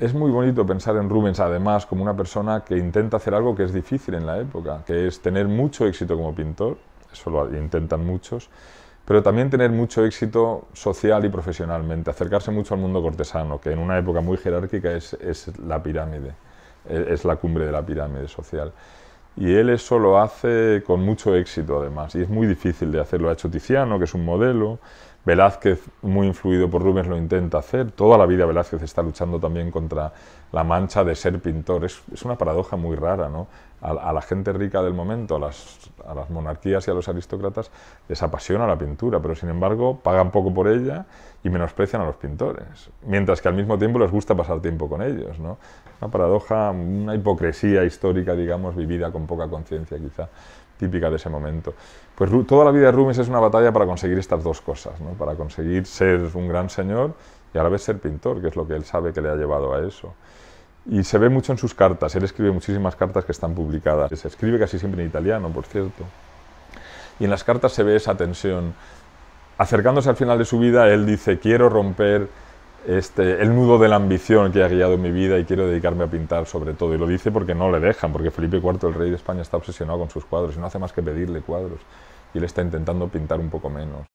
es muy bonito pensar en Rubens, además, como una persona que intenta hacer algo que es difícil en la época, que es tener mucho éxito como pintor, eso lo intentan muchos, pero también tener mucho éxito social y profesionalmente, acercarse mucho al mundo cortesano, que en una época muy jerárquica es, la pirámide, es la cumbre de la pirámide social. Y él eso lo hace con mucho éxito además, y es muy difícil de hacerlo. ha hecho Tiziano, que es un modelo, Velázquez, muy influido por Rubens, lo intenta hacer. Toda la vida Velázquez está luchando también contra la mancha de ser pintor. Es, una paradoja muy rara, ¿no? A, la gente rica del momento, a las, a las monarquías y a los aristócratas, les apasiona la pintura, pero sin embargo pagan poco por ella y menosprecian a los pintores. Mientras que al mismo tiempo les gusta pasar tiempo con ellos, ¿no? Una paradoja, una hipocresía histórica, digamos, vivida con poca conciencia quizá típica de ese momento. Pues toda la vida de Rubens es una batalla para conseguir estas dos cosas, ¿no? para conseguir ser un gran señor y a la vez ser pintor, que es lo que él sabe que le ha llevado a eso. Y se ve mucho en sus cartas, él escribe muchísimas cartas que están publicadas, se escribe casi siempre en italiano, por cierto. Y en las cartas se ve esa tensión. Acercándose al final de su vida, él dice, quiero romper este, el nudo de la ambición que ha guiado mi vida y quiero dedicarme a pintar sobre todo. Y lo dice porque no le dejan, porque Felipe IV, el rey de España, está obsesionado con sus cuadros y no hace más que pedirle cuadros. Y él está intentando pintar un poco menos.